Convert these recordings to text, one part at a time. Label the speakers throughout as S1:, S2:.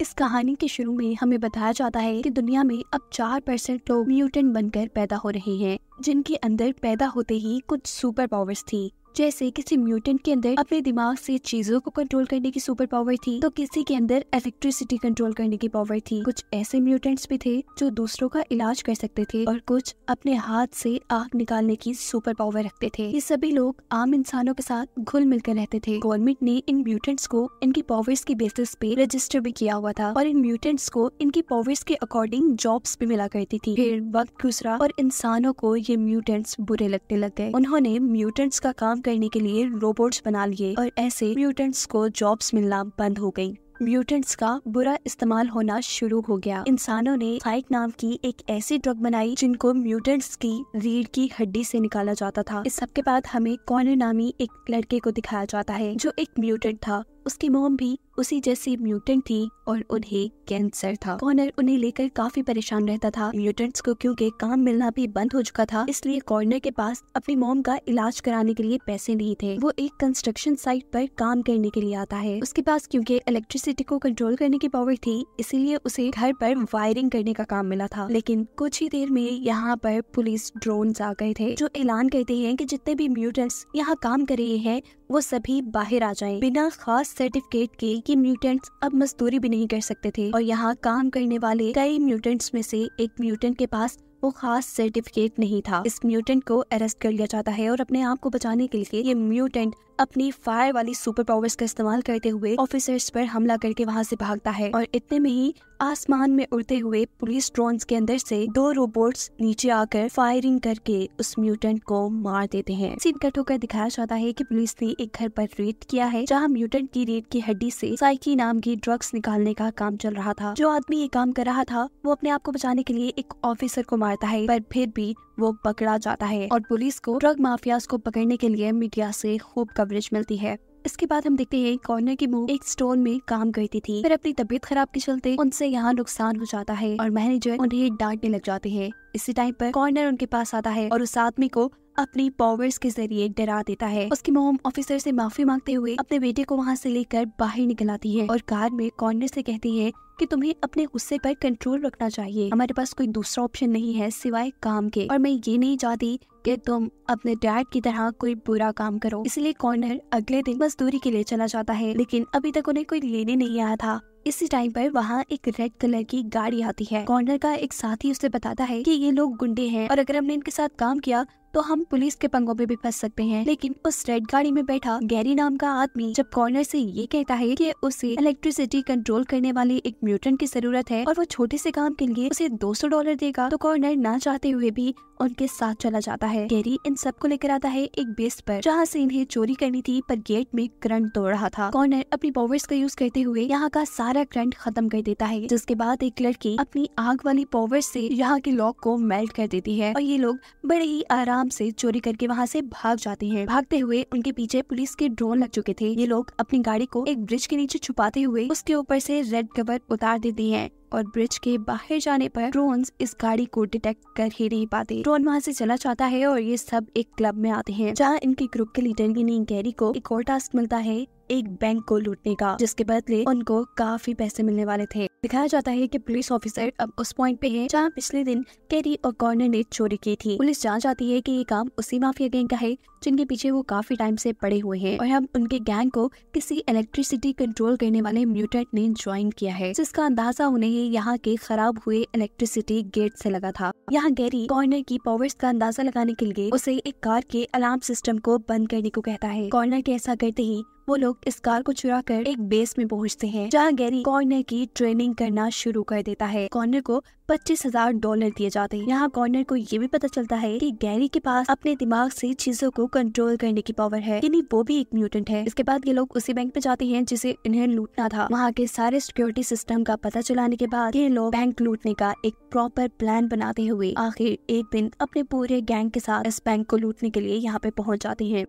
S1: इस कहानी के शुरू में हमें बताया जाता है कि दुनिया में अब चार परसेंट लोग म्यूटेंट बनकर पैदा हो रहे हैं जिनके अंदर पैदा होते ही कुछ सुपर पावर्स थी जैसे किसी म्यूटेंट के अंदर अपने दिमाग से चीजों को कंट्रोल करने की सुपर पावर थी तो किसी के अंदर इलेक्ट्रिसिटी कंट्रोल करने की पावर थी कुछ ऐसे म्यूटेंट्स भी थे जो दूसरों का इलाज कर सकते थे और कुछ अपने हाथ से आग निकालने की सुपर पावर रखते थे ये सभी लोग आम इंसानों के साथ घुल मिलकर रहते थे गवर्नमेंट ने इन म्यूटेंट्स को इनकी पावर्स के बेसिस पे रजिस्टर भी किया हुआ था और इन म्यूटेंट्स को इनकी पावर्स के अकॉर्डिंग जॉब्स भी मिला करती थी फिर वक्त गुजरा और इंसानों को ये म्यूटेंट्स बुरे लगने लग गए उन्होंने म्यूटेंट्स का काम करने के लिए रोबोट्स बना लिए और ऐसे म्यूटेंट्स को जॉब्स मिलना बंद हो गयी म्यूटेंट्स का बुरा इस्तेमाल होना शुरू हो गया इंसानों ने थाइक नाम की एक ऐसी ड्रग बनाई जिनको म्यूटेंट्स की रीढ़ की हड्डी से निकाला जाता था इस सबके बाद हमें कॉनर नामी एक लड़के को दिखाया जाता है जो एक म्यूटेंट था उसकी मोम भी उसी जैसी म्यूटेंट थी और उन्हें कैंसर था कॉर्नर उन्हें लेकर काफी परेशान रहता था म्यूटेंट्स को क्योंकि काम मिलना भी बंद हो चुका था इसलिए कॉर्नर के पास अपनी मोम का इलाज कराने के लिए पैसे नहीं थे वो एक कंस्ट्रक्शन साइट पर काम करने के लिए आता है उसके पास क्योंकि इलेक्ट्रिसिटी को कंट्रोल करने की पावर थी इसीलिए उसे घर पर वायरिंग करने का काम मिला था लेकिन कुछ ही देर में यहाँ पर पुलिस ड्रोन आ गए थे जो ऐलान करते हैं की जितने भी म्यूटेंट्स यहाँ काम कर रहे हैं वो सभी बाहर आ जाएं बिना खास सर्टिफिकेट के कि म्यूटेंट्स अब मजदूरी भी नहीं कर सकते थे और यहाँ काम करने वाले कई म्यूटेंट्स में से एक म्यूटेंट के पास वो खास सर्टिफिकेट नहीं था इस म्यूटेंट को अरेस्ट कर लिया जाता है और अपने आप को बचाने के लिए ये म्यूटेंट अपनी फायर वाली सुपर पावर्स का इस्तेमाल करते हुए ऑफिसर्स पर हमला करके वहाँ से भागता है और इतने में ही आसमान में उड़ते हुए पुलिस ड्रोन के अंदर से दो रोबोट्स नीचे आकर फायरिंग करके उस म्यूटेंट को मार देते हैं सीन कट होकर दिखाया जाता है कि पुलिस ने एक घर पर रेड किया है जहां म्यूटेंट की रेड की हड्डी से साइकी नाम की ड्रग्स निकालने का काम चल रहा था जो आदमी ये काम कर रहा था वो अपने आप को बचाने के लिए एक ऑफिसर को मारता है पर फिर भी वो पकड़ा जाता है और पुलिस को ड्रग माफियाज को पकड़ने के लिए मीडिया से खूब कवरेज मिलती है इसके बाद हम देखते हैं कॉर्नर की मुंह एक स्टोर में काम करती थी फिर अपनी तबीयत खराब के चलते उनसे यहाँ नुकसान हो जाता है और मैनेजर उन्हें डांटने लग जाते हैं इसी टाइम पर कॉर्नर उनके पास आता है और उस आदमी को अपनी पावर्स के जरिए डरा देता है उसकी मोम ऑफिसर से माफी मांगते हुए अपने बेटे को वहाँ से लेकर बाहर निकल आती है और कार में कॉर्नर से कहती है कि तुम्हें अपने गुस्से पर कंट्रोल रखना चाहिए हमारे पास कोई दूसरा ऑप्शन नहीं है सिवाय काम के और मैं ये नहीं चाहती कि तुम अपने डैड की तरह कोई बुरा काम करो इसलिए कॉर्नर अगले दिन मजदूरी के लिए चला जाता है लेकिन अभी तक उन्हें कोई लेने नहीं आया था इसी टाइम पर वहाँ एक रेड कलर की गाड़ी आती है कॉर्नर का एक साथी उसे बताता है कि ये लोग गुंडे हैं और अगर हमने इनके साथ काम किया तो हम पुलिस के पंगों में भी फंस सकते हैं लेकिन उस रेड गाड़ी में बैठा गैरी नाम का आदमी जब कॉर्नर से ये कहता है कि उसे इलेक्ट्रिसिटी कंट्रोल करने वाले एक म्यूटेंट की जरूरत है और वो छोटे से काम के लिए उसे 200 डॉलर देगा तो कॉर्नर ना चाहते हुए भी उनके साथ चला जाता है गैरी इन सबको लेकर आता है एक बेस पर जहाँ से इन्हें चोरी करनी थी पर गेट में करंट तोड़ रहा था कॉर्नर अपनी पॉवर्स का यूज करते हुए यहाँ का सारा करंट खत्म कर देता है जिसके बाद एक लड़की अपनी आग वाली पॉवर्स से यहाँ के लॉक को मेल्ट कर देती है और ये लोग बड़े ही आराम आराम से चोरी करके वहाँ से भाग जाते हैं भागते हुए उनके पीछे पुलिस के ड्रोन लग चुके थे ये लोग अपनी गाड़ी को एक ब्रिज के नीचे छुपाते हुए उसके ऊपर से रेड कवर उतार देते हैं और ब्रिज के बाहर जाने पर ड्रोन इस गाड़ी को डिटेक्ट कर ही नहीं पाते ड्रोन वहाँ से चला जाता है और ये सब एक क्लब में आते हैं जहाँ इनके ग्रुप के लीडर गिनी गैरी को एक और टास्क मिलता है एक बैंक को लूटने का जिसके बदले उनको काफी पैसे मिलने वाले थे दिखाया जाता है कि पुलिस ऑफिसर अब उस पॉइंट पे है जहाँ पिछले दिन कैरी और कॉर्नर ने चोरी की थी पुलिस जान जाती है कि ये काम उसी माफिया गैंग का है जिनके पीछे वो काफी टाइम से पड़े हुए हैं और अब उनके गैंग को किसी इलेक्ट्रिसिटी कंट्रोल करने वाले म्यूटेंट ने ज्वाइन किया है जिसका अंदाजा उन्हें यहाँ के खराब हुए इलेक्ट्रिसिटी गेट से लगा था यहाँ गैरी कॉर्नर की पावर्स का अंदाजा लगाने के लिए उसे एक कार के अलार्म सिस्टम को बंद करने को कहता है कॉर्नर के ऐसा करते ही वो लोग इस कार को चुरा कर एक बेस में पहुंचते हैं जहां गैरी कॉर्नर की ट्रेनिंग करना शुरू कर देता है कॉर्नर को पच्चीस हजार डॉलर दिए जाते हैं यहाँ कॉर्नर को ये भी पता चलता है कि गैरी के पास अपने दिमाग से चीजों को कंट्रोल करने की पावर है यानी वो भी एक म्यूटेंट है इसके बाद ये लोग उसी बैंक में जाते हैं जिसे इन्हें लूटना था वहाँ के सारे सिक्योरिटी सिस्टम का पता चलाने के बाद ये लोग बैंक लूटने का एक प्रॉपर प्लान बनाते हुए आखिर एक दिन अपने पूरे गैंग के साथ इस बैंक को लूटने के लिए यहाँ पे पहुँच जाते हैं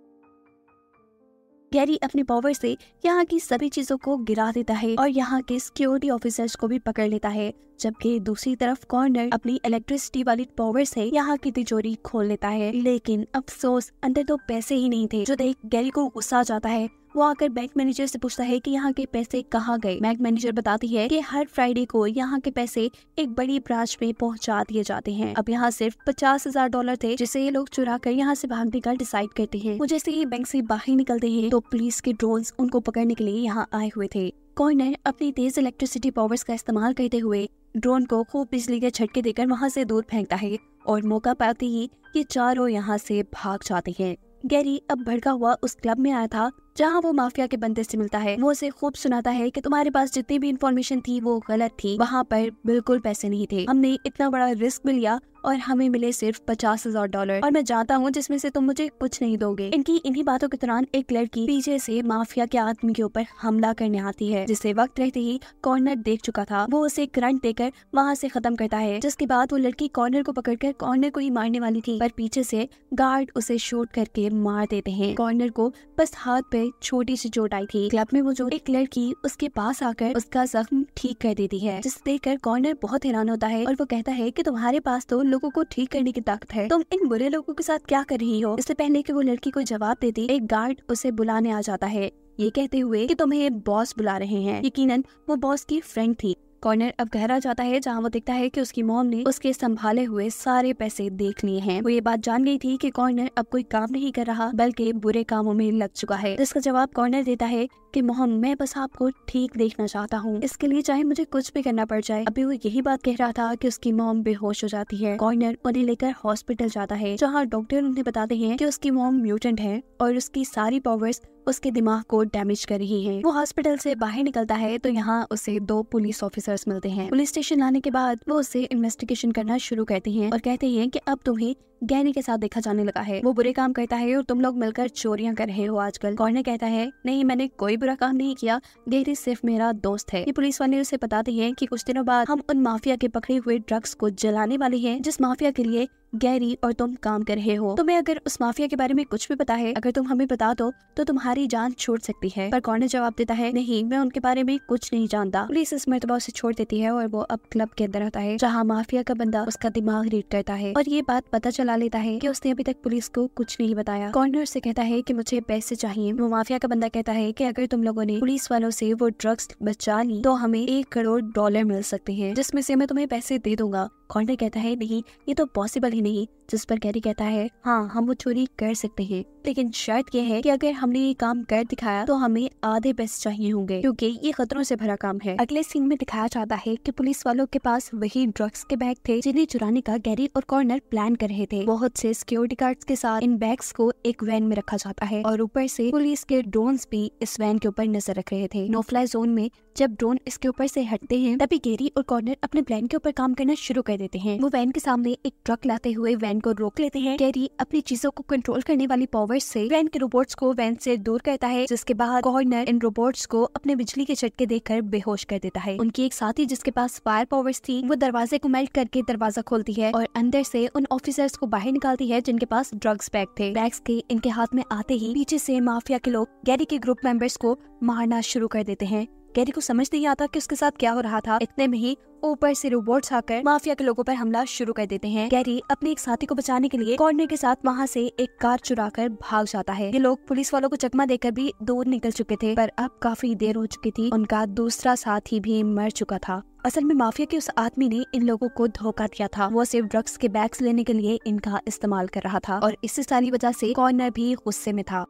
S1: गैरी अपने पावर से यहाँ की सभी चीजों को गिरा देता है और यहाँ के सिक्योरिटी ऑफिसर्स को भी पकड़ लेता है जबकि दूसरी तरफ कॉर्नर अपनी इलेक्ट्रिसिटी वाली पावर से यहाँ की तिजोरी खोल लेता है लेकिन अफसोस अंदर तो पैसे ही नहीं थे जो देख गैरी को गुस्सा जाता है वो आकर बैंक मैनेजर से पूछता है कि यहाँ के पैसे कहाँ गए बैंक मैनेजर बताती है कि हर फ्राइडे को यहाँ के पैसे एक बड़ी ब्रांच में पहुँचा दिए जाते हैं अब यहाँ सिर्फ पचास हजार डॉलर थे जिसे ये लोग चुरा कर यहाँ से भागने का डिसाइड करते हैं वो जैसे ही बैंक से बाहर निकलते हैं तो पुलिस के ड्रोन उनको पकड़ने के लिए यहाँ आए हुए थे कॉर्नर अपनी तेज इलेक्ट्रिसिटी पावर्स का इस्तेमाल करते हुए ड्रोन को खूब बिजली के झटके देकर वहाँ से दूर फेंकता है और मौका पाते ही ये चारों यहाँ से भाग जाते हैं गैरी अब भड़का हुआ उस क्लब में आया था जहाँ वो माफिया के बंदे से मिलता है वो उसे खूब सुनाता है कि तुम्हारे पास जितनी भी इन्फॉर्मेशन थी वो गलत थी वहाँ पर बिल्कुल पैसे नहीं थे हमने इतना बड़ा रिस्क भी लिया और हमें मिले सिर्फ पचास हजार डॉलर और मैं जानता हूँ जिसमें से तुम मुझे कुछ नहीं दोगे इनकी इन्हीं बातों के दौरान एक लड़की पीछे से माफिया के आदमी के ऊपर हमला करने आती है जिसे वक्त रहते ही कॉर्नर देख चुका था वो उसे करंट देकर वहाँ से खत्म करता है जिसके बाद वो लड़की कॉर्नर को पकड़कर कॉर्नर को ही मारने वाली थी पर पीछे से गार्ड उसे शूट करके मार देते हैं कॉर्नर को बस हाथ पे छोटी सी चोट आई थी क्लब में वो जो एक लड़की उसके पास आकर उसका जख्म ठीक कर देती है जिसे देखकर कॉर्नर बहुत हैरान होता है और वो कहता है की तुम्हारे पास तो लोगो को ठीक करने की ताकत है तुम इन बुरे लोगों के साथ क्या कर रही हो इससे पहले की वो लड़की को जवाब देती एक गार्ड उसे बुलाने आ जाता है ये कहते हुए कि तुम्हें बॉस बुला रहे हैं यकीनन वो बॉस की फ्रेंड थी कॉर्नर अब गहरा जाता है जहाँ वो देखता है कि उसकी मोम ने उसके संभाले हुए सारे पैसे देख लिए हैं वो ये बात जान गई थी कि कॉर्नर अब कोई काम नहीं कर रहा बल्कि बुरे कामों में लग चुका है जिसका जवाब कॉर्नर देता है कि मोहन मैं बस आपको ठीक देखना चाहता हूँ इसके लिए चाहे मुझे कुछ भी करना पड़ जाए अभी वो यही बात कह रहा था कि उसकी मोम बेहोश हो जाती है कॉर्नर उन्हें लेकर हॉस्पिटल जाता है जहाँ डॉक्टर उन्हें बताते हैं कि उसकी मोम म्यूटेंट है और उसकी सारी पावर्स उसके दिमाग को डैमेज कर रही है वो हॉस्पिटल से बाहर निकलता है तो यहाँ उसे दो पुलिस ऑफिसर्स मिलते हैं पुलिस स्टेशन लाने के बाद वो उसे इन्वेस्टिगेशन करना शुरू करती हैं और कहते हैं कि अब तुम्हें गहने के साथ देखा जाने लगा है वो बुरे काम करता है और तुम लोग मिलकर चोरियां कर रहे हो आजकल ने कहता है नहीं मैंने कोई बुरा काम नहीं किया गहरी सिर्फ मेरा दोस्त है ये पुलिस वाले उसे बताते हैं कि कुछ दिनों बाद हम उन माफिया के पकड़े हुए ड्रग्स को जलाने वाले हैं जिस माफिया के लिए गहरी और तुम काम कर रहे हो तुम्हें अगर उस माफिया के बारे में कुछ भी पता है अगर तुम हमें बता दो तो तुम्हारी जान छोड़ सकती है पर कॉर्नर जवाब देता है नहीं मैं उनके बारे में कुछ नहीं जानता पुलिस इस मरतबा उसे छोड़ देती है और वो अब क्लब के अंदर आता है जहाँ माफिया का बंदा उसका दिमाग रीड करता है और ये बात पता चला लेता है की उसने अभी तक पुलिस को कुछ नहीं बताया कॉर्नर से कहता है की मुझे पैसे चाहिए वो माफिया का बंदा कहता है की अगर तुम लोगों ने पुलिस वालों से वो ड्रग्स बचा ली तो हमें एक करोड़ डॉलर मिल सकते हैं जिसमे से मैं तुम्हें पैसे दे दूंगा कॉन्टर कहता है नहीं ये तो पॉसिबल ही नहीं जिस पर गैरी कहता है हाँ हम वो चोरी कर सकते हैं लेकिन शर्त यह है कि अगर हमने ये काम कर दिखाया तो हमें आधे पैसे चाहिए होंगे क्योंकि ये खतरों से भरा काम है अगले सीन में दिखाया जाता है कि पुलिस वालों के पास वही ड्रग्स के बैग थे जिन्हें चुराने का गैरी और कॉर्नर प्लान कर रहे थे बहुत से सिक्योरिटी गार्ड्स के साथ इन बैग्स को एक वैन में रखा जाता है और ऊपर से पुलिस के ड्रोन भी इस वैन के ऊपर नजर रख रहे थे नोफ्लाई जोन में जब ड्रोन इसके ऊपर से हटते हैं तभी गैरी और कॉर्नर अपने प्लान के ऊपर काम करना शुरू कर देते हैं वो वैन के सामने एक ट्रक लाते हुए वैन को रोक लेते हैं कैरी अपनी चीजों को कंट्रोल करने वाली पावर से वैन के रोबोट्स को वैन से दूर करता है जिसके बाद कॉर्नर इन रोबोट्स को अपने बिजली के झटके देकर बेहोश कर देता है उनकी एक साथी जिसके पास फायर पावर्स थी वो दरवाजे को मेल्ट करके दरवाजा खोलती है और अंदर से उन ऑफिसर्स को बाहर निकालती है जिनके पास ड्रग्स बैग थे बैग्स के इनके हाथ में आते ही पीछे से माफिया के लोग गैरी के ग्रुप मेंबर्स को मारना शुरू कर देते हैं कैरी को समझ नहीं आता कि उसके साथ क्या हो रहा था इतने में ही ऊपर से रोबोट आकर माफिया के लोगों पर हमला शुरू कर देते हैं कैरी अपने एक साथी को बचाने के लिए कॉर्नर के साथ वहाँ से एक कार चुरा कर भाग जाता है ये लोग पुलिस वालों को चकमा देकर भी दूर निकल चुके थे पर अब काफी देर हो चुकी थी उनका दूसरा साथी भी मर चुका था असल में माफिया के उस आदमी ने इन लोगों को धोखा दिया था वो सिर्फ ड्रग्स के बैग्स लेने के लिए इनका इस्तेमाल कर रहा था और इसी सारी वजह से कॉर्नर भी गुस्से में था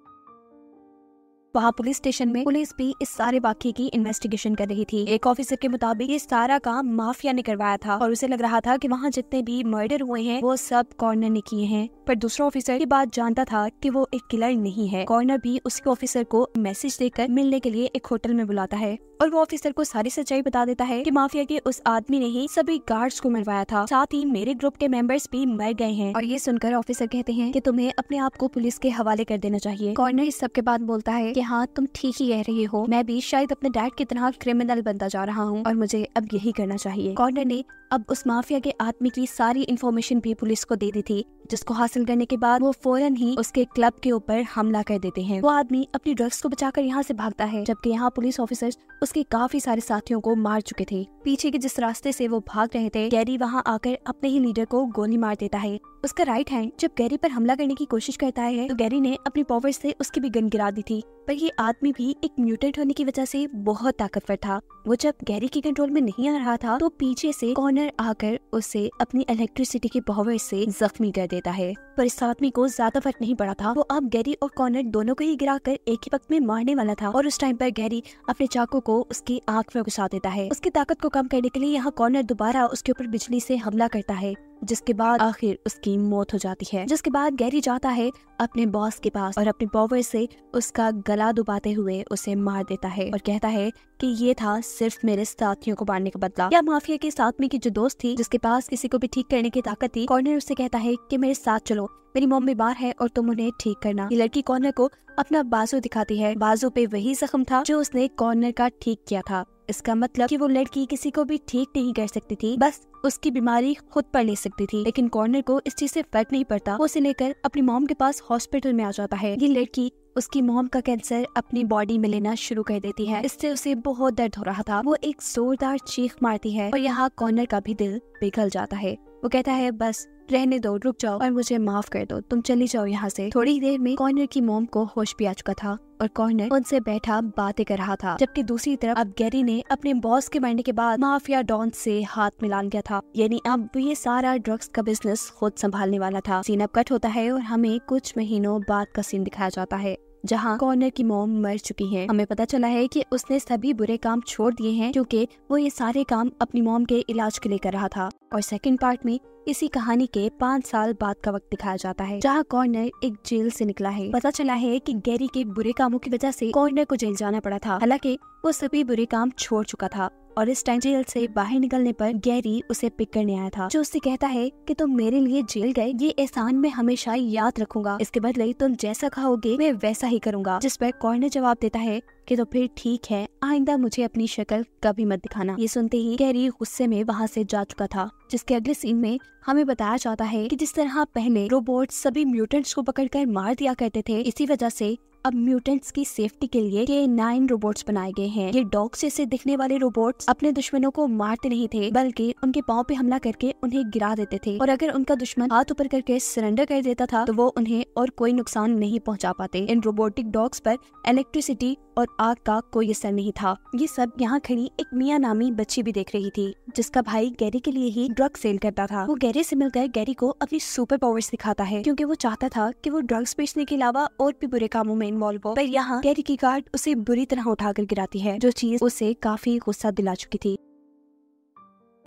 S1: वहाँ पुलिस स्टेशन में पुलिस भी इस सारे वाक्य की इन्वेस्टिगेशन कर रही थी एक ऑफिसर के मुताबिक ये सारा काम माफिया ने करवाया था और उसे लग रहा था कि वहाँ जितने भी मर्डर हुए हैं वो सब कॉर्नर ने किए हैं पर दूसरा ऑफिसर ये बात जानता था कि वो एक किलर नहीं है कॉर्नर भी उसके ऑफिसर को मैसेज देकर मिलने के लिए एक होटल में बुलाता है और वो ऑफिसर को सारी सच्चाई बता देता है कि माफिया के उस आदमी ने ही सभी गार्ड्स को मरवाया था साथ ही मेरे ग्रुप के मेंबर्स भी मर गए हैं और ये सुनकर ऑफिसर कहते हैं कि तुम्हें अपने आप को पुलिस के हवाले कर देना चाहिए कॉर्नर इस सब के बाद बोलता है कि कि हाँ तुम ठीक ही कह रही हो मैं भी शायद अपने डैड की तरह क्रिमिनल बनता जा रहा हूँ और मुझे अब यही करना चाहिए कॉर्नर ने अब उस माफिया के आदमी की सारी इन्फॉर्मेशन भी पुलिस को दे दी थी जिसको हासिल करने के बाद वो फौरन ही उसके क्लब के ऊपर हमला कर देते हैं वो आदमी अपनी ड्रग्स को बचाकर यहाँ से भागता है जबकि यहाँ पुलिस ऑफिसर्स उसके काफी सारे साथियों को मार चुके थे पीछे के जिस रास्ते से वो भाग रहे थे गैरी वहाँ आकर अपने ही लीडर को गोली मार देता है उसका राइट हैंड जब गैरी पर हमला करने की कोशिश करता है तो गैरी ने अपनी पावर से उसकी भी गन गिरा दी थी पर ये आदमी भी एक म्यूटेंट होने की वजह से बहुत ताकतवर था वो जब गैरी के कंट्रोल में नहीं आ रहा था तो पीछे से कॉर्नर स्पिनर आकर उसे अपनी इलेक्ट्रिसिटी के पावर से जख्मी कर देता है पर इस आदमी को ज्यादा फर्क नहीं पड़ा था वो अब गैरी और कॉर्नर दोनों को ही गिराकर एक ही वक्त में मारने वाला था और उस टाइम पर गैरी अपने चाकू को उसकी आंख में घुसा देता है उसकी ताकत को कम करने के लिए यहाँ कॉर्नर दोबारा उसके ऊपर बिजली से हमला करता है जिसके बाद आखिर उसकी मौत हो जाती है जिसके बाद गैरी जाता है अपने बॉस के पास और अपने पावर से उसका गला दुबाते हुए उसे मार देता है और कहता है कि ये था सिर्फ मेरे साथियों को मारने का बदला या माफिया के साथ में की जो दोस्त थी जिसके पास किसी को भी ठीक करने की ताकत थी कॉर्नर उससे कहता है की मेरे साथ चलो मेरी मम्मी बीमार है और तुम उन्हें ठीक करना ये लड़की कॉर्नर को अपना बाजू दिखाती है बाजू पे वही जख्म था जो उसने कॉर्नर का ठीक किया था इसका मतलब कि वो लड़की किसी को भी ठीक नहीं कर सकती थी बस उसकी बीमारी खुद पर ले सकती थी लेकिन कॉर्नर को इस चीज से फर्क नहीं पड़ता वो उसे लेकर अपनी मॉम के पास हॉस्पिटल में आ जाता है ये लड़की उसकी मॉम का कैंसर अपनी बॉडी में लेना शुरू कर देती है इससे उसे बहुत दर्द हो रहा था वो एक जोरदार चीख मारती है और यहाँ कॉर्नर का भी दिल पिघल जाता है वो कहता है बस रहने दो रुक जाओ और मुझे माफ कर दो तुम चली जाओ यहाँ से थोड़ी देर में कॉर्नर की मोम को होश भी आ चुका था और कॉर्नर उनसे बैठा बातें कर रहा था जबकि दूसरी तरफ अब गैरी ने अपने बॉस के मरने के बाद माफिया डॉन से हाथ मिला लिया था यानी अब तो ये सारा ड्रग्स का बिजनेस खुद संभालने वाला था सीन अब कट होता है और हमें कुछ महीनों बाद का सीन दिखाया जाता है जहाँ कॉर्नर की मोम मर चुकी है हमें पता चला है कि उसने सभी बुरे काम छोड़ दिए हैं क्योंकि वो ये सारे काम अपनी मोम के इलाज के लिए कर रहा था और सेकंड पार्ट में इसी कहानी के पाँच साल बाद का वक्त दिखाया जाता है जहाँ कॉर्नर एक जेल से निकला है पता चला है कि गैरी के बुरे कामों की वजह से कॉर्नर को जेल जाना पड़ा था हालांकि वो सभी बुरे काम छोड़ चुका था और इस टाइम जेल से बाहर निकलने पर गैरी उसे पिक करने आया था जो उससे कहता है कि तुम मेरे लिए जेल गए ये एहसान मैं हमेशा याद रखूंगा इसके बदले तुम जैसा खाओगे मैं वैसा ही करूंगा जिस पर कॉर्नर जवाब देता है कि तो फिर ठीक है आइंदा मुझे अपनी शक्ल कभी मत दिखाना ये सुनते ही कैरी गुस्से में वहाँ से जा चुका था जिसके अगले सीन में हमें बताया जाता है कि जिस तरह पहले रोबोट सभी म्यूटेंट्स को पकड़कर मार दिया करते थे इसी वजह से अब म्यूटेंट्स की सेफ्टी के लिए ये नाइन रोबोट्स बनाए गए हैं ये डॉग से दिखने वाले रोबोट्स अपने दुश्मनों को मारते नहीं थे बल्कि उनके पाँव पे हमला करके उन्हें गिरा देते थे और अगर उनका दुश्मन हाथ ऊपर करके सरेंडर कर देता था तो वो उन्हें और कोई नुकसान नहीं पहुँचा पाते इन रोबोटिक डॉग्स पर इलेक्ट्रिसिटी और आग का कोई असर नहीं था ये सब यहाँ खड़ी एक मिया नामी बच्ची भी देख रही थी जिसका भाई गैरी के लिए ही ड्रग सेल करता था वो गैरी से मिलकर गैरी को अपनी सुपर पावर्स दिखाता है क्योंकि वो चाहता था कि वो ड्रग्स बेचने के अलावा और भी बुरे कामों में डिजाइन वॉल को पर यहाँ कैरी की गार्ड उसे बुरी तरह उठाकर गिराती है जो चीज उसे काफी गुस्सा दिला चुकी थी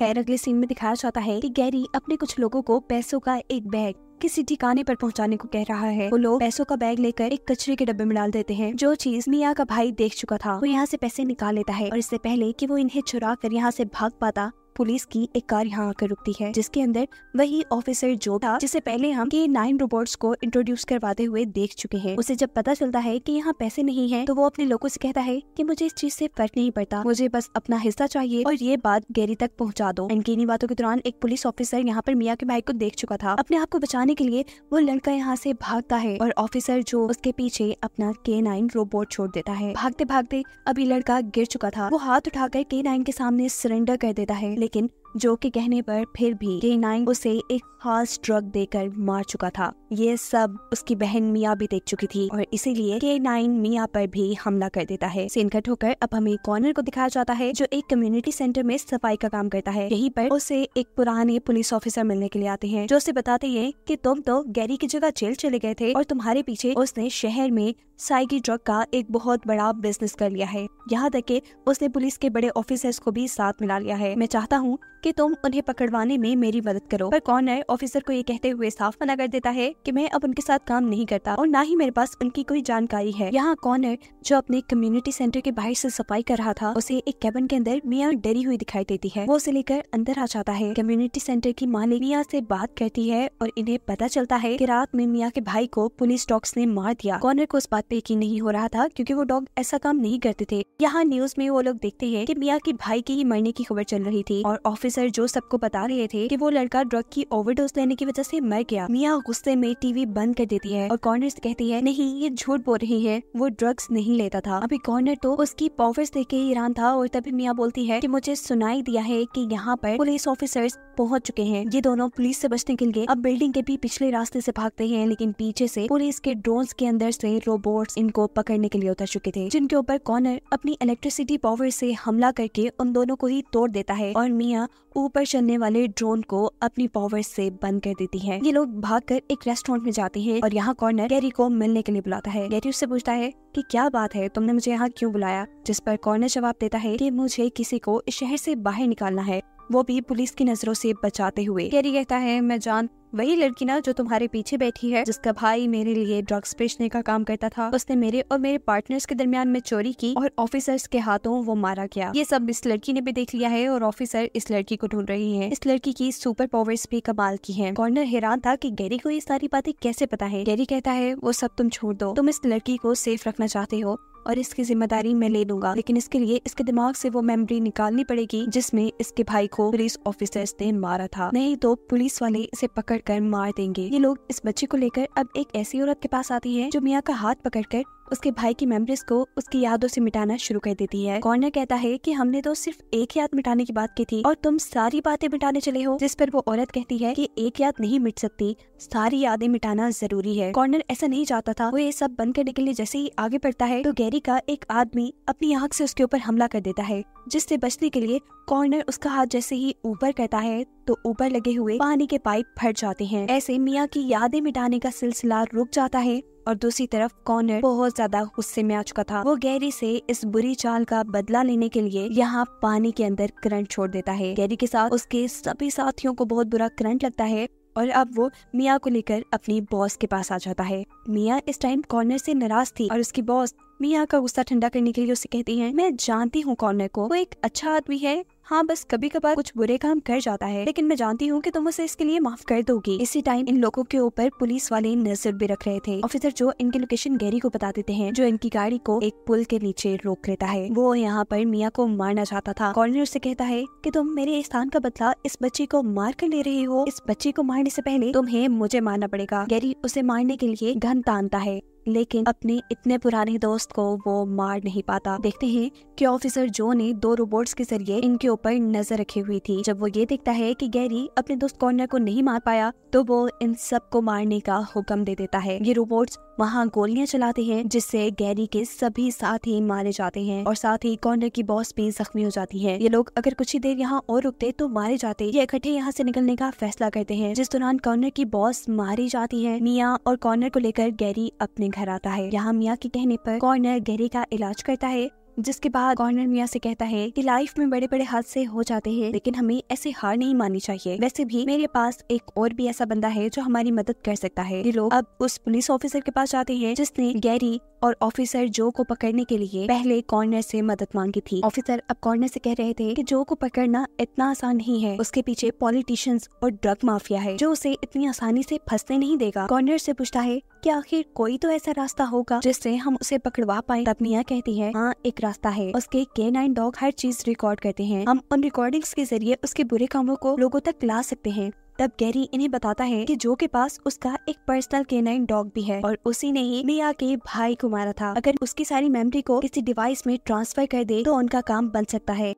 S1: खैर अगले सीन में दिखाया जाता है कि गैरी अपने कुछ लोगों को पैसों का एक बैग किसी ठिकाने पर पहुंचाने को कह रहा है वो लोग पैसों का बैग लेकर एक कचरे के डब्बे में डाल देते हैं जो चीज मिया का भाई देख चुका था वो यहाँ से पैसे निकाल लेता है और इससे पहले कि वो इन्हें चुरा कर यहाँ से भाग पाता पुलिस की एक कार यहाँ आकर रुकती है जिसके अंदर वही ऑफिसर जो था जिसे पहले हम के नाइन रोबोट्स को इंट्रोड्यूस करवाते हुए देख चुके हैं उसे जब पता चलता है की यहाँ पैसे नहीं है तो वो अपने लोगों से कहता है की मुझे इस चीज ऐसी फर्क नहीं पड़ता मुझे बस अपना हिस्सा चाहिए और ये बात गैरी तक पहुँचा दो इनकी इन्हीं बातों के दौरान एक पुलिस ऑफिसर यहाँ पर मियाँ के भाई को देख चुका था अपने आप को बचाने के लिए वो लड़का यहाँ से भागता है और ऑफिसर जो उसके पीछे अपना के नाइन रोबोट छोड़ देता है भागते भागते अभी लड़का गिर चुका था वो हाथ उठाकर के नाइन के सामने सरेंडर कर देता है लेकिन जो के कहने पर फिर भी के नाइन उसे एक खास ड्रग देकर मार चुका था ये सब उसकी बहन मिया भी देख चुकी थी और इसीलिए के नाइन मिया पर भी हमला कर देता है सीन कट होकर अब हमें कॉर्नर को दिखाया जाता है जो एक कम्युनिटी सेंटर में सफाई का काम करता है यही पर उसे एक पुराने पुलिस ऑफिसर मिलने के लिए आते हैं जो उसे बताते हैं कि तुम तो गैरी की जगह जेल चले गए थे और तुम्हारे पीछे उसने शहर में साइकी ड्रग का एक बहुत बड़ा बिजनेस कर लिया है यहाँ तक के उसने पुलिस के बड़े ऑफिसर्स को भी साथ मिला लिया है मैं चाहता हूँ कि तुम उन्हें पकड़वाने में मेरी मदद करो पर है ऑफिसर को ये कहते हुए साफ मना कर देता है कि मैं अब उनके साथ काम नहीं करता और ना ही मेरे पास उनकी कोई जानकारी है यहाँ है जो अपने कम्युनिटी सेंटर के बाहर से सफाई कर रहा था उसे एक कैबिन के अंदर मियाँ डरी हुई दिखाई देती है वो उसे लेकर अंदर आ जाता है कम्युनिटी सेंटर की मालिक मियाँ से बात करती है और इन्हें पता चलता है की रात में मियाँ के भाई को पुलिस डॉग्स ने मार दिया कॉनर को उस बात पे यकीन नहीं हो रहा था क्यूँकी वो डॉग ऐसा काम नहीं करते थे यहाँ न्यूज में वो लोग देखते है की मियाँ के भाई के ही मरने की खबर चल रही थी और ऑफिस सर जो सबको बता रहे थे कि वो लड़का ड्रग की ओवरडोज लेने की वजह से मर गया मिया गुस्से में टीवी बंद कर देती है और कॉर्नर कहती है नहीं ये झूठ बोल रही है वो ड्रग्स नहीं लेता था अभी कॉर्नर तो उसकी पॉवर्स देख के हैरान था और तभी मिया बोलती है की मुझे सुनाई दिया है की यहाँ पर पुलिस ऑफिसर्स पहुंच चुके हैं ये दोनों पुलिस से बचने के लिए अब बिल्डिंग के भी पिछले रास्ते से भागते हैं लेकिन पीछे से पुलिस के ड्रोन के अंदर से रोबोट्स इनको पकड़ने के लिए उतर चुके थे जिनके ऊपर कॉर्नर अपनी इलेक्ट्रिसिटी पावर से हमला करके उन दोनों को ही तोड़ देता है और मियाँ ऊपर चलने वाले ड्रोन को अपनी पावर से बंद कर देती है ये लोग भागकर एक रेस्टोरेंट में जाते हैं और यहाँ कॉर्नर गैरी को मिलने के लिए बुलाता है गैरी उससे पूछता है कि क्या बात है तुमने मुझे यहाँ क्यों बुलाया जिस पर कॉर्नर जवाब देता है कि मुझे किसी को इस शहर से बाहर निकालना है वो भी पुलिस की नजरों से बचाते हुए गैरी कहता है मैं जान वही लड़की ना जो तुम्हारे पीछे बैठी है जिसका भाई मेरे लिए ड्रग्स बेचने का काम करता था उसने मेरे और मेरे पार्टनर्स के दरमियान में चोरी की और ऑफिसर्स के हाथों वो मारा गया ये सब इस लड़की ने भी देख लिया है और ऑफिसर इस लड़की को ढूंढ रही है इस लड़की की सुपर पावर्स भी कमाल की है कॉर्नर हैरान था की गैरी को ये सारी बातें कैसे पता है गैरी कहता है वो सब तुम छोड़ दो तुम इस लड़की को सेफ रखना चाहते हो और इसकी जिम्मेदारी मैं ले लूंगा लेकिन इसके लिए इसके दिमाग से वो मेमोरी निकालनी पड़ेगी जिसमें इसके भाई को पुलिस ऑफिसर्स ने मारा था नहीं तो पुलिस वाले इसे पकड़ कर मार देंगे ये लोग इस बच्चे को लेकर अब एक ऐसी औरत के पास आती है जो मियाँ का हाथ पकड़ कर उसके भाई की मेमोरीज को उसकी यादों से मिटाना शुरू कर देती है कॉर्नर कहता है कि हमने तो सिर्फ एक याद मिटाने की बात की थी और तुम सारी बातें मिटाने चले हो जिस पर वो औरत कहती है कि एक याद नहीं मिट सकती सारी यादें मिटाना जरूरी है कॉर्नर ऐसा नहीं चाहता था वो ये सब बंद करने के लिए जैसे ही आगे बढ़ता है तो गैरी का एक आदमी अपनी आँख से उसके ऊपर हमला कर देता है जिससे बचने के लिए कॉर्नर उसका हाथ जैसे ही ऊपर करता है तो ऊपर लगे हुए पानी के पाइप फट जाते हैं ऐसे मियाँ की यादें मिटाने का सिलसिला रुक जाता है और दूसरी तरफ कॉनर बहुत ज्यादा गुस्से में आ चुका था वो गैरी से इस बुरी चाल का बदला लेने के लिए यहाँ पानी के अंदर करंट छोड़ देता है गैरी के साथ उसके सभी साथियों को बहुत बुरा करंट लगता है और अब वो मिया को लेकर अपनी बॉस के पास आ जाता है मिया इस टाइम कॉर्नर से नाराज थी और उसकी बॉस मिया का गुस्सा ठंडा करने के लिए उसे कहती है मैं जानती हूँ कॉर्नर को वो एक अच्छा आदमी है हाँ बस कभी कभार कुछ बुरे काम कर जाता है लेकिन मैं जानती हूँ की तुम उसे इसके लिए माफ कर दोगी इसी टाइम इन लोगों के ऊपर पुलिस वाले नजर भी रख रहे थे ऑफिसर जो इनकी लोकेशन गैरी को बता देते हैं जो इनकी गाड़ी को एक पुल के नीचे रोक लेता है वो यहाँ पर मिया को मारना चाहता था कॉर्नर से कहता है की तुम मेरे स्थान का बदला इस बच्ची को मार कर ले रहे हो इस बच्ची को मारने से पहले तुम्हें मुझे मारना पड़ेगा गैरी उसे मारने के लिए घन तानता है लेकिन अपने इतने पुराने दोस्त को वो मार नहीं पाता देखते हैं कि ऑफिसर जो ने दो रोबोट्स के जरिए इनके ऊपर नजर रखी हुई थी जब वो ये देखता है कि गैरी अपने दोस्त कॉर्नर को नहीं मार पाया तो वो इन सबको मारने का हुक्म दे देता है ये रोबोट्स वहाँ गोलियां चलाते हैं जिससे गैरी के सभी साथ ही मारे जाते हैं और साथ ही कॉर्नर की बॉस भी जख्मी हो जाती है ये लोग अगर कुछ ही देर यहाँ और रुकते तो मारे जाते ये इकट्ठे यहाँ से निकलने का फैसला करते हैं जिस दौरान कॉर्नर की बॉस मारी जाती है मिया और कॉर्नर को लेकर गैरी अपने घर आता है यहाँ मियाँ के कहने पर कॉर्नर गहरी का इलाज करता है जिसके बाद कॉर्नर मियाँ से कहता है कि लाइफ में बड़े बड़े हादसे हो जाते हैं लेकिन हमें ऐसे हार नहीं माननी चाहिए वैसे भी मेरे पास एक और भी ऐसा बंदा है जो हमारी मदद कर सकता है ये लोग अब उस पुलिस ऑफिसर के पास जाते हैं जिसने गैरी और ऑफिसर जो को पकड़ने के लिए पहले कॉर्नर से मदद मांगी थी ऑफिसर अब कॉर्नर से कह रहे थे कि जो को पकड़ना इतना आसान नहीं है उसके पीछे पॉलिटिशियंस और ड्रग माफिया है जो उसे इतनी आसानी से फंसने नहीं देगा कॉर्नर से पूछता है कि आखिर कोई तो ऐसा रास्ता होगा जिससे हम उसे पकड़वा पाए तब मिया कहती है हाँ एक रास्ता है उसके के नाइन डॉग हर चीज रिकॉर्ड करते हैं हम उन रिकॉर्डिंग्स के जरिए उसके बुरे कामों को लोगों तक ला सकते हैं तब गैरी इन्हें बताता है कि जो के पास उसका एक पर्सनल केनाइन डॉग भी है और उसी ने ही मिया के भाई को मारा था अगर उसकी सारी मेमोरी को किसी डिवाइस में ट्रांसफर कर दे तो उनका काम बन सकता है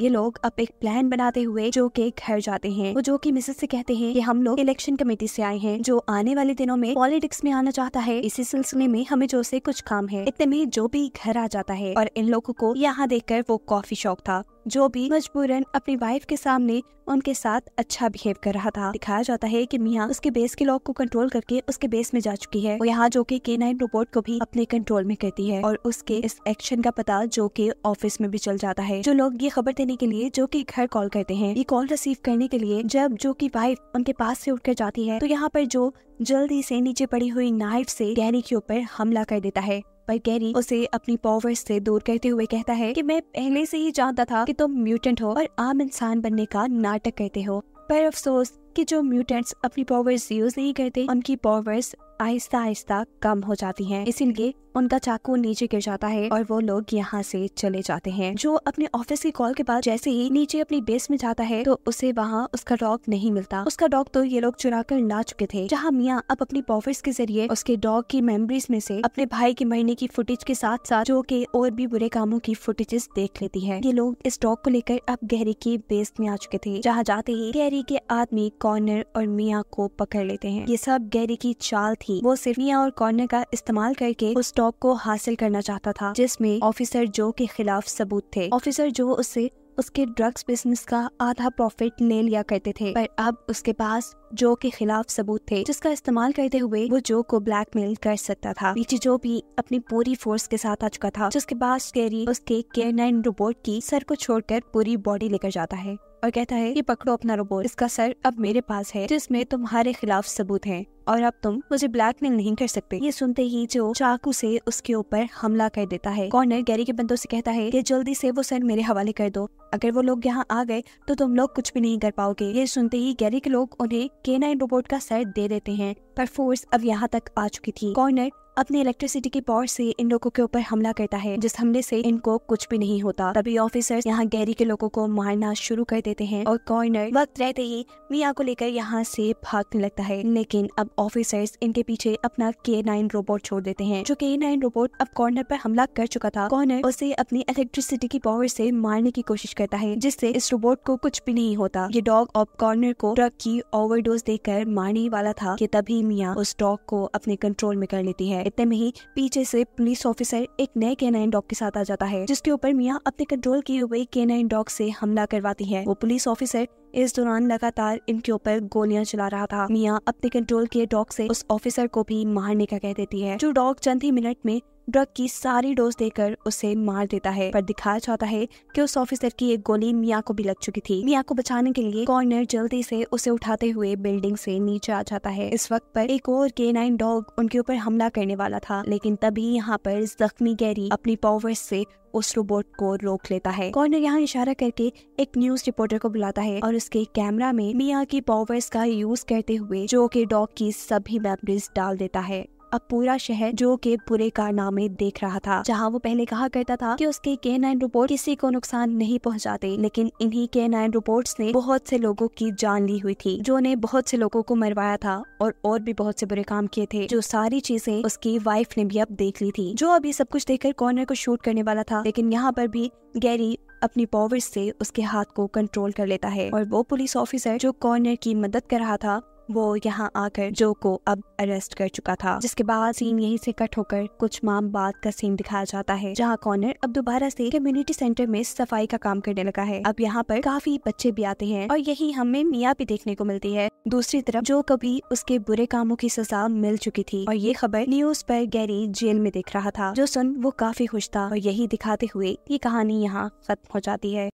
S1: ये लोग अब एक प्लान बनाते हुए जो के घर जाते हैं वो जो कि मिसेस से कहते हैं कि हम लोग इलेक्शन कमेटी से आए हैं जो आने वाले दिनों में पॉलिटिक्स में आना चाहता है इसी सिलसिले में हमें जो से कुछ काम है इतने में जो भी घर आ जाता है और इन लोगों को यहाँ देखकर वो कॉफी शॉक था जो भी मजबूरन अपनी वाइफ के सामने उनके साथ अच्छा बिहेव कर रहा था दिखाया जाता है कि मियाँ उसके बेस के लॉक को कंट्रोल करके उसके बेस में जा चुकी है और यहाँ जो कि के नाइन रोबोट को भी अपने कंट्रोल में करती है और उसके इस एक्शन का पता जो कि ऑफिस में भी चल जाता है जो लोग ये खबर देने के लिए जो कि घर कॉल करते हैं ये कॉल रिसीव करने के लिए जब जो की वाइफ उनके पास से कर जाती है तो यहाँ पर जो जल्दी से नीचे पड़ी हुई नाइफ से गैरी के ऊपर हमला कर देता है पर गैरी उसे अपनी पावर्स से दूर करते हुए कहता है कि मैं पहले से ही जानता था कि तुम म्यूटेंट हो और आम इंसान बनने का नाटक करते हो पर अफसोस कि जो म्यूटेंट्स अपनी पावर्स यूज नहीं करते उनकी पावर्स आहिस्ता आहिस्ता कम हो जाती हैं इसीलिए उनका चाकू नीचे गिर जाता है और वो लोग यहाँ से चले जाते हैं जो अपने ऑफिस की कॉल के बाद जैसे ही नीचे अपनी बेस में जाता है तो उसे वहाँ उसका डॉग नहीं मिलता उसका डॉग तो ये लोग चुरा कर ला चुके थे जहाँ मियाँ अब अपनी पॉवर्स के जरिए उसके डॉग की मेमोरीज में से अपने भाई के मरने की फुटेज के साथ साथ जो के और भी बुरे कामों की फुटेजेस देख लेती है ये लोग इस डॉग को लेकर अब गहरी की बेस में आ चुके थे जहाँ जाते ही गहरी के आदमी कॉर्नर और मिया को पकड़ लेते हैं ये सब गैरी की चाल थी वो सिर्फ मिया और कॉर्नर का इस्तेमाल करके उस टॉप को हासिल करना चाहता था जिसमे ऑफिसर जो के खिलाफ सबूत थे ऑफिसर जो उसे उसके ड्रग्स बिजनेस का आधा प्रॉफिट ले लिया करते थे पर अब उसके पास जो के खिलाफ सबूत थे जिसका इस्तेमाल करते हुए वो जो को ब्लैकमेल कर सकता था पीछे जो भी अपनी पूरी फोर्स के साथ आ चुका था जिसके बाद कैरी उसके केयर नाइन रोबोट की सर को छोड़कर पूरी बॉडी लेकर जाता है और कहता है ये पकड़ो अपना रोबोट इसका सर अब मेरे पास है जिसमें तुम्हारे खिलाफ सबूत है और अब तुम मुझे ब्लैकमेल नहीं कर सकते ये सुनते ही जो चाकू से उसके ऊपर हमला कर देता है कॉर्नर गैरी के बंदों से कहता है कि जल्दी से वो सर मेरे हवाले कर दो अगर वो लोग यहाँ आ गए तो तुम लोग कुछ भी नहीं कर पाओगे ये सुनते ही गैरी के लोग उन्हें के रोबोट का सर दे देते हैं पर फोर्स अब यहाँ तक आ चुकी थी कॉर्नर अपने इलेक्ट्रिसिटी की पावर से इन लोगों के ऊपर हमला करता है जिस हमले से इनको कुछ भी नहीं होता तभी ऑफिसर यहाँ गैरी के लोगों को मारना शुरू कर देते हैं और कॉर्नर वक्त रहते ही मिया को लेकर यहाँ से भागने लगता है लेकिन अब ऑफिसर्स इनके पीछे अपना के नाइन रोबोट छोड़ देते हैं जो के नाइन रोबोट अब कॉर्नर पर हमला कर चुका था कॉर्नर उसे अपनी इलेक्ट्रिसिटी की पावर से मारने की कोशिश करता है जिससे इस रोबोट को कुछ भी नहीं होता ये डॉग अब कॉर्नर को ट्रक की ओवरडोज देकर मारने वाला था कि तभी मिया उस डॉग को अपने कंट्रोल में कर लेती है इतने में ही पीछे से पुलिस ऑफिसर एक नए के नाइन डॉग के साथ आ जाता है जिसके ऊपर मियाँ अपने कंट्रोल किए हुए के नाइन डॉग से हमला करवाती है वो पुलिस ऑफिसर इस दौरान लगातार इनके ऊपर गोलियां चला रहा था मियाँ अपने कंट्रोल किए डॉग से उस ऑफिसर को भी मारने का कह देती है जो डॉग चंद ही मिनट में ड्रग की सारी डोज देकर उसे मार देता है पर दिखाया जाता है कि उस ऑफिसर की एक गोली मिया को भी लग चुकी थी मिया को बचाने के लिए कॉर्नर जल्दी से उसे उठाते हुए बिल्डिंग से नीचे आ जाता है इस वक्त पर एक और के नाइन डॉग उनके ऊपर हमला करने वाला था लेकिन तभी यहाँ पर जख्मी गैरी अपनी पावर्स से उस रोबोट को रोक लेता है कॉर्नर यहाँ इशारा करके एक न्यूज रिपोर्टर को बुलाता है और उसके कैमरा में मिया की पावर्स का यूज करते हुए जो कि डॉग की सभी मेमोरीज डाल देता है अब पूरा शहर जो के पूरे कारनामे देख रहा था जहाँ वो पहले कहा करता था कि उसके के नाइन रिपोर्ट किसी को नुकसान नहीं पहुँचाते लेकिन इन्हीं के नाइन रिपोर्ट ने बहुत से लोगों की जान ली हुई थी जो ने बहुत से लोगों को मरवाया था और और भी बहुत से बुरे काम किए थे जो सारी चीजें उसकी वाइफ ने भी अब देख ली थी जो अभी सब कुछ देखकर कॉर्नर को शूट करने वाला था लेकिन यहाँ पर भी गैरी अपनी पावर्स से उसके हाथ को कंट्रोल कर लेता है और वो पुलिस ऑफिसर जो कॉर्नर की मदद कर रहा था वो यहाँ आकर जो को अब अरेस्ट कर चुका था जिसके बाद सीन यहीं से कट होकर कुछ माम बाद का सीन दिखाया जाता है जहाँ कॉर्नर अब दोबारा से कम्युनिटी सेंटर में सफाई का काम करने लगा है अब यहाँ पर काफी बच्चे भी आते हैं और यही हमें मियाँ भी देखने को मिलती है दूसरी तरफ जो कभी उसके बुरे कामों की सजा मिल चुकी थी और ये खबर न्यूज पर गैरी जेल में देख रहा था जो सुन वो काफी खुश था और यही दिखाते हुए ये कहानी यहाँ खत्म हो जाती है